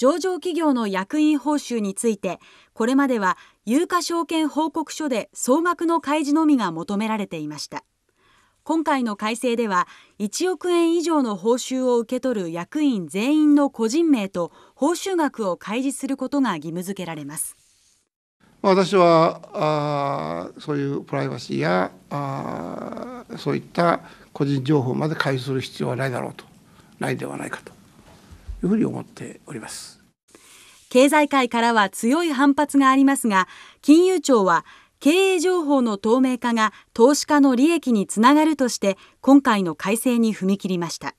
上場企業の役員報酬についてこれまでは有価証券報告書で総額の開示のみが求められていました今回の改正では1億円以上の報酬を受け取る役員全員の個人名と報酬額を開示することが義務付けられます私はあそういうプライバシーやあそういった個人情報まで開示する必要はないだろうとないではないかというふうに思っております経済界からは強い反発がありますが金融庁は経営情報の透明化が投資家の利益につながるとして今回の改正に踏み切りました